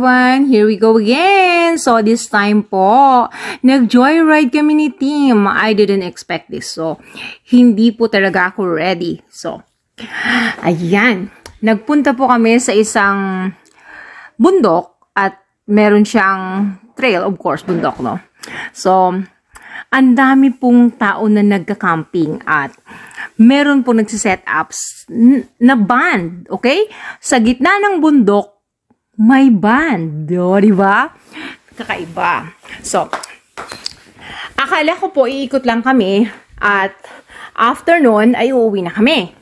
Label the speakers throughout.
Speaker 1: everyone! Here we go again! So, this time po, nag-joyride kami ni Team. I didn't expect this. So, hindi po talaga ako ready. So, ayan. Nagpunta po kami sa isang bundok at meron siyang trail, of course, bundok, no? So, ang dami pong tao na nagka-camping at meron po nagsiset ups na band, okay? Sa gitna ng bundok, may band. O, di ba? Kakaiba. So, akala ko po iikot lang kami at afternoon ay uuwi na kami.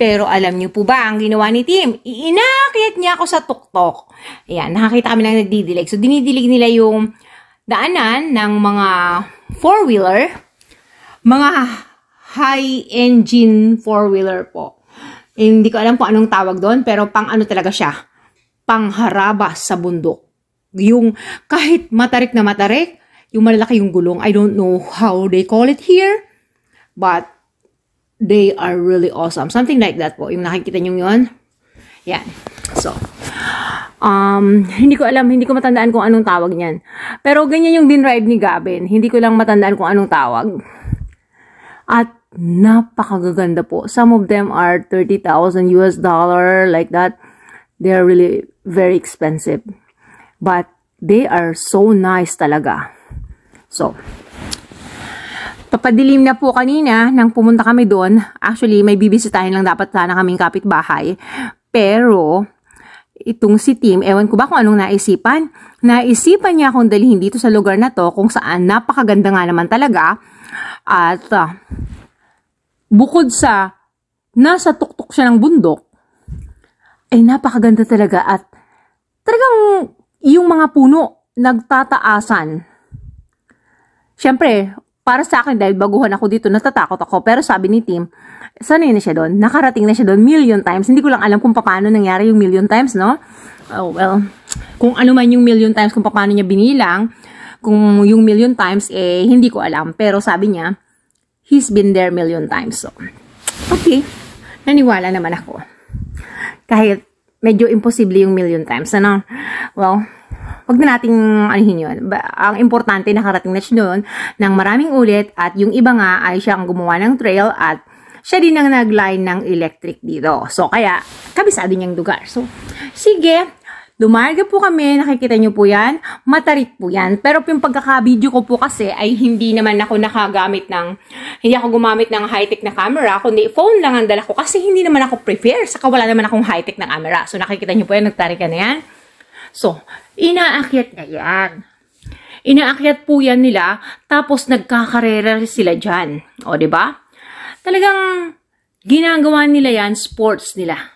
Speaker 1: Pero alam niyo po ba ang ginawa ni Tim? Iinakit niya ako sa tuktok. Ayan, nakakita kami lang nagdidilig. So, dinidilig nila yung daanan ng mga four-wheeler, mga high-engine four-wheeler po. Eh, hindi ko alam po anong tawag doon, pero pang ano talaga siya pangharaba sa bundok. Yung kahit matarik na matarik, yung malalaki yung gulong, I don't know how they call it here, but they are really awesome. Something like that po, yung nakikita nyo yun. Yan. So, um, hindi ko alam, hindi ko matandaan kung anong tawag niyan. Pero ganyan yung din-ride ni Gavin. Hindi ko lang matandaan kung anong tawag. At napakagaganda po. Some of them are 30,000 US dollar like that. They are really very expensive. But they are so nice talaga. So, papadilim na po kanina nang pumunta kami doon. Actually, may bibisitahin lang dapat sana kaming kapitbahay. Pero, itong si Tim, ewan ko ba kung anong naisipan? Naisipan niya akong dalhin dito sa lugar na to kung saan napakaganda nga naman talaga. At uh, bukod sa nasa tuktok siya ng bundok, ay napakaganda talaga at talagang yung mga puno nagtataasan. Siyempre, para sa akin dahil baguhan ako dito, natatakot ako. Pero sabi ni Tim, sanay na siya doon. Nakarating na siya doon million times. Hindi ko lang alam kung paano nangyari yung million times, no? Oh, well, kung ano man yung million times, kung paano niya binilang, kung yung million times, eh, hindi ko alam. Pero sabi niya, he's been there million times. So, okay. Naniwala naman ako. Kahit medyo imposible yung million times, ano? Well, wag na nating anuhin yun. ang importante, nakarating na siya doon ng maraming ulit at yung iba nga ay siya ang gumawa ng trail at siya din ang nag-line ng electric dito. So, kaya, kabisado niyang dugar. So, sige, Lumarga po kami, nakikita nyo po yan, matarik po yan. Pero yung pagkakabideo ko po kasi ay hindi naman ako nakagamit ng, hindi ako gumamit ng high-tech na camera, kundi phone lang ang dala ko kasi hindi naman ako prepare, saka wala naman akong high-tech na camera. So nakikita nyo po yan, nagtarika na yan. So, inaakyat na yan. Inaakyat po yan nila, tapos nagkakarera sila dyan. O, ba? Diba? Talagang ginagawa nila yan, sports nila.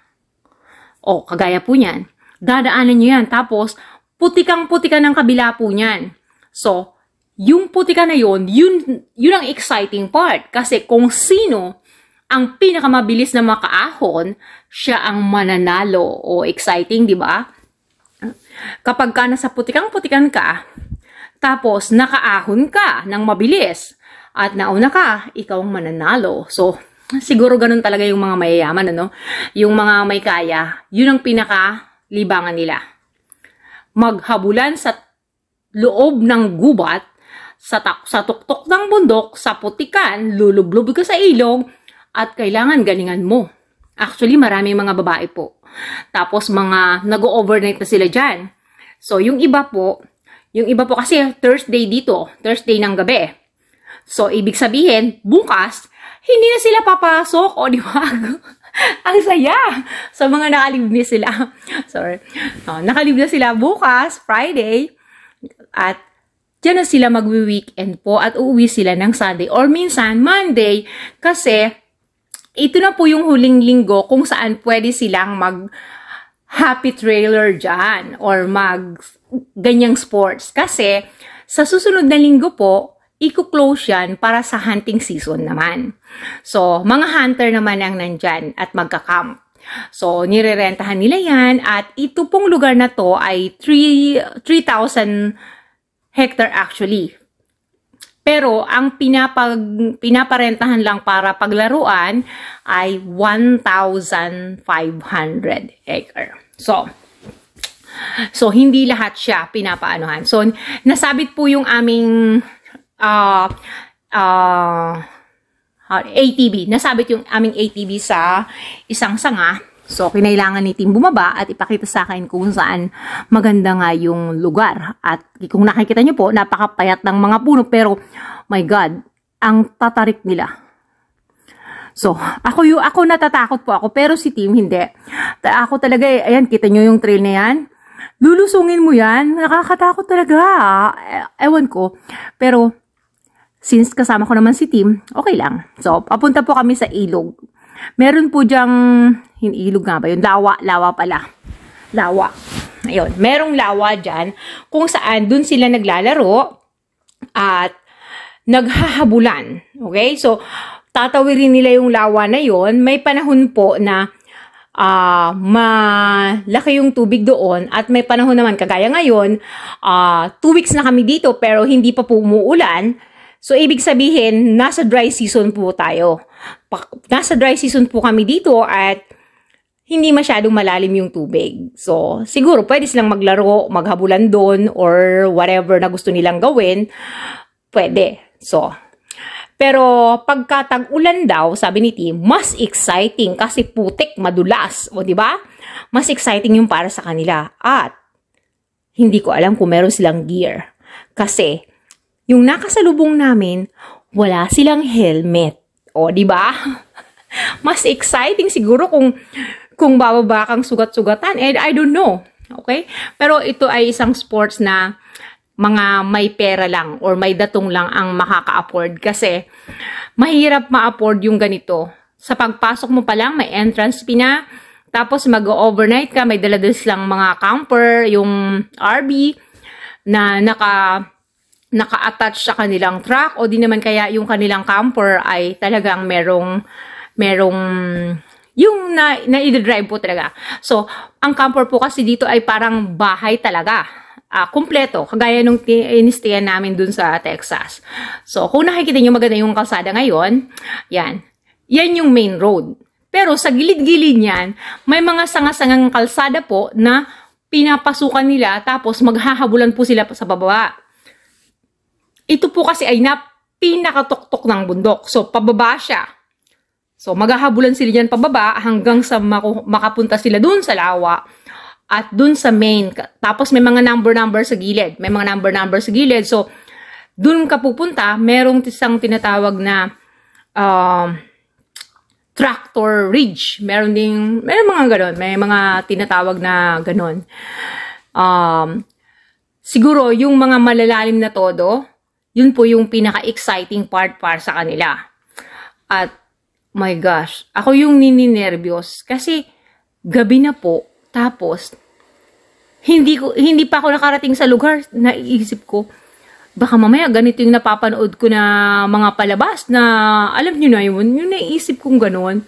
Speaker 1: O, kagaya po niyan dadaanan nyo yan. Tapos, putikang putika ng kabila po niyan. So, yung putika na yon, yun, yun ang exciting part. Kasi kung sino ang pinakamabilis na makaahon, siya ang mananalo. O, exciting, di ba? Kapag ka nasa putikang-putikan ka, tapos nakaahon ka ng mabilis, at nauna ka, ikaw ang mananalo. So, siguro ganun talaga yung mga mayayaman, ano? Yung mga may kaya, yun ang pinaka libangan nila. Maghabulan sa loob ng gubat, sa, tak- sa tuktok ng bundok, sa putikan, lulublob ka sa ilog, at kailangan galingan mo. Actually, maraming mga babae po. Tapos mga nag-overnight na sila dyan. So, yung iba po, yung iba po kasi Thursday dito, Thursday ng gabi. So, ibig sabihin, bukas, hindi na sila papasok, o di ba? Ang saya! So, mga nakalibni sila. Sorry. Oh, nakalibna sila bukas, Friday. At dyan na sila magwi-weekend po at uuwi sila ng Sunday or minsan Monday kasi ito na po yung huling linggo kung saan pwede silang mag happy trailer dyan or mag ganyang sports. Kasi sa susunod na linggo po, i-close yan para sa hunting season naman. So, mga hunter naman ang nandyan at magka-camp. So, nirerentahan nila yan at ito pong lugar na to ay 3,000 hectare actually. Pero ang pinapag, pinaparentahan lang para paglaruan ay 1,500 acre. So, so hindi lahat siya pinapaanuhan. So, nasabit po yung aming uh, uh, uh ATV. Nasabit yung aming ATB sa isang sanga. So, kinailangan ni Tim bumaba at ipakita sa akin kung saan maganda nga yung lugar. At kung nakikita nyo po, napakapayat ng mga puno. Pero, my God, ang tatarik nila. So, ako yung, ako natatakot po ako, pero si Tim hindi. ako talaga, eh, ayan, kita nyo yung trail na yan. Lulusungin mo yan, nakakatakot talaga. Ah. E ewan ko. Pero, since kasama ko naman si Tim, okay lang. So, papunta po kami sa ilog. Meron po diyang, yung ilog nga ba yun? Lawa, lawa pala. Lawa. Ayun, merong lawa dyan kung saan dun sila naglalaro at naghahabulan. Okay? So, tatawirin nila yung lawa na yon. May panahon po na uh, malaki yung tubig doon at may panahon naman kagaya ngayon, uh, two weeks na kami dito pero hindi pa po umuulan. So, ibig sabihin, nasa dry season po tayo. nasa dry season po kami dito at hindi masyadong malalim yung tubig. So, siguro pwede silang maglaro, maghabulan doon, or whatever na gusto nilang gawin. Pwede. So, pero pagkatag-ulan daw, sabi ni Tim, mas exciting kasi putik, madulas. O, di ba? Mas exciting yung para sa kanila. At, hindi ko alam kung meron silang gear. Kasi, yung nakasalubong namin, wala silang helmet. O, di ba? Mas exciting siguro kung kung bababa kang sugat-sugatan. And I don't know. Okay? Pero ito ay isang sports na mga may pera lang or may datong lang ang makaka-afford kasi mahirap ma-afford yung ganito. Sa pagpasok mo pa lang, may entrance fee na, tapos mag-overnight ka, may daladal lang mga camper, yung RV na naka naka-attach sa kanilang truck o di naman kaya yung kanilang camper ay talagang merong merong yung na, na i-drive po talaga. So, ang camper po kasi dito ay parang bahay talaga. Uh, kumpleto, kagaya nung inistayan namin dun sa Texas. So, kung nakikita nyo maganda yung kalsada ngayon, yan, yan yung main road. Pero sa gilid-gilid niyan, may mga sanga sangasangang kalsada po na pinapasukan nila tapos maghahabulan po sila sa bababa. Ito po kasi ay na pinakatoktok ng bundok. So, pababa siya. So, maghahabulan sila yan pababa hanggang sa makapunta sila dun sa lawa at dun sa main. Tapos, may mga number-number sa gilid. May mga number-number sa gilid. So, dun ka pupunta, merong isang tinatawag na uh, tractor ridge. Meron ding, may mga ganon. May mga tinatawag na ganon. Um, siguro, yung mga malalalim na todo, yun po yung pinaka-exciting part para sa kanila. At, my gosh, ako yung nininervyos kasi gabi na po, tapos, hindi, ko, hindi pa ako nakarating sa lugar, naiisip ko, baka mamaya ganito yung napapanood ko na mga palabas na alam niyo na yun, yung naisip kong ganun.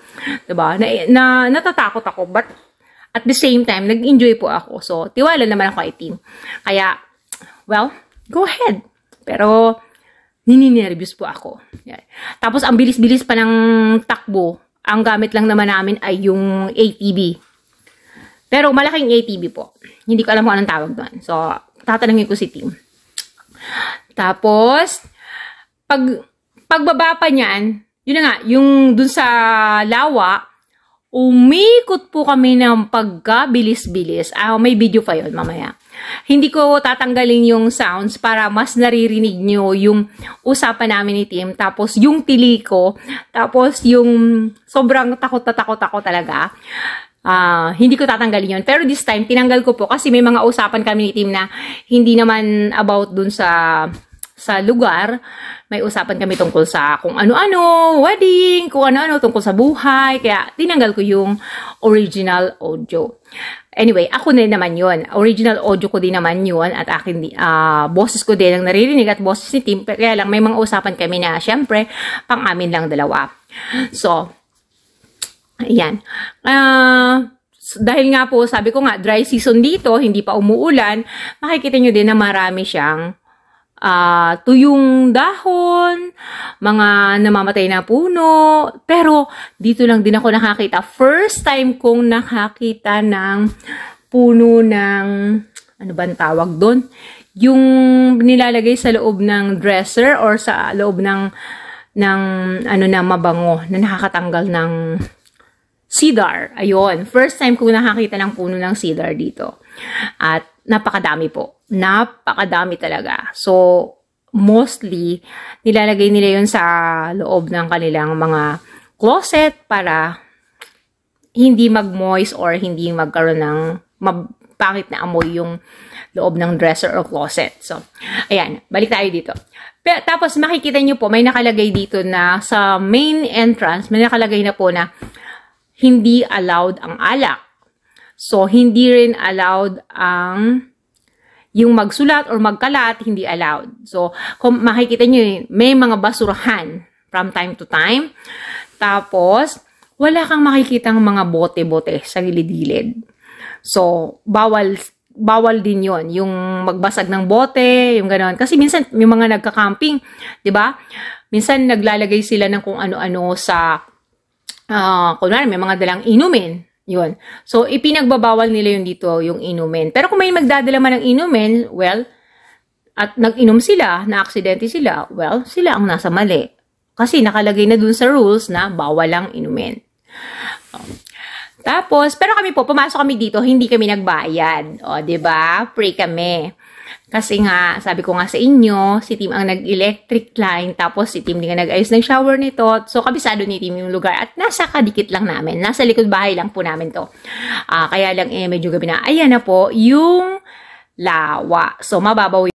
Speaker 1: Diba? Na, na, natatakot ako. But at the same time, nag-enjoy po ako. So, tiwala naman ako ay team. Kaya, well, go ahead. Pero, nininervyos po ako. Yan. Tapos, ang bilis-bilis pa ng takbo, ang gamit lang naman namin ay yung ATV. Pero malaking ATV po. Hindi ko alam kung anong tawag doon. So, tatanungin ko si Tim. Tapos, pag pagbaba pa niyan, yun na nga, yung dun sa lawa, umikot po kami ng pagkabilis-bilis. Ah, may video pa yon mamaya. Hindi ko tatanggalin yung sounds para mas naririnig nyo yung usapan namin ni Tim. Tapos yung tili ko. Tapos yung sobrang takot na takot ako talaga. Uh, hindi ko tatanggalin yun. Pero this time, tinanggal ko po kasi may mga usapan kami ni Tim na hindi naman about dun sa sa lugar, may usapan kami tungkol sa kung ano-ano, wedding, kung ano-ano tungkol sa buhay. Kaya tinanggal ko yung original audio. Anyway, ako na naman yon Original audio ko din naman yon at akin, uh, boses ko din ang naririnig at boses ni Tim. Kaya lang may mga usapan kami na syempre pang amin lang dalawa. So, ayan. Uh, dahil nga po, sabi ko nga, dry season dito, hindi pa umuulan, makikita nyo din na marami siyang uh, tuyong dahon, mga namamatay na puno. Pero dito lang din ako nakakita. First time kong nakakita ng puno ng, ano ba tawag doon? Yung nilalagay sa loob ng dresser or sa loob ng ng ano na mabango na nakakatanggal ng cedar. Ayun, first time kong nakakita ng puno ng cedar dito. At napakadami po. Napakadami talaga. So, mostly, nilalagay nila yun sa loob ng kanilang mga closet para hindi mag-moist or hindi magkaroon ng pangit na amoy yung loob ng dresser or closet. So, ayan, balik tayo dito. Pero, tapos, makikita nyo po, may nakalagay dito na sa main entrance, may nakalagay na po na hindi allowed ang alak. So, hindi rin allowed ang yung magsulat or magkalat, hindi allowed. So, kung makikita nyo, may mga basurahan from time to time. Tapos, wala kang makikitang mga bote-bote sa gilid-gilid. So, bawal bawal din yon yung magbasag ng bote, yung ganoon. Kasi minsan, yung mga nagka-camping, di ba? Minsan, naglalagay sila ng kung ano-ano sa, uh, kunwari, may mga dalang inumin. Yun. So, ipinagbabawal nila yung dito, yung inumin. Pero kung may magdadala man ng inumin, well, at nag-inom sila, na-aksidente sila, well, sila ang nasa mali. Kasi nakalagay na dun sa rules na bawal ang inumin. Tapos, pero kami po, pumasok kami dito, hindi kami nagbayad. O, ba diba? Free kami. Kasi nga, sabi ko nga sa inyo, si Tim ang nag-electric line, tapos si Tim din nga nag-ayos ng shower nito. So, kabisado ni Tim yung lugar at nasa kadikit lang namin. Nasa likod bahay lang po namin to. Uh, kaya lang eh, medyo gabi na. Ayan na po, yung lawa. So, mababaw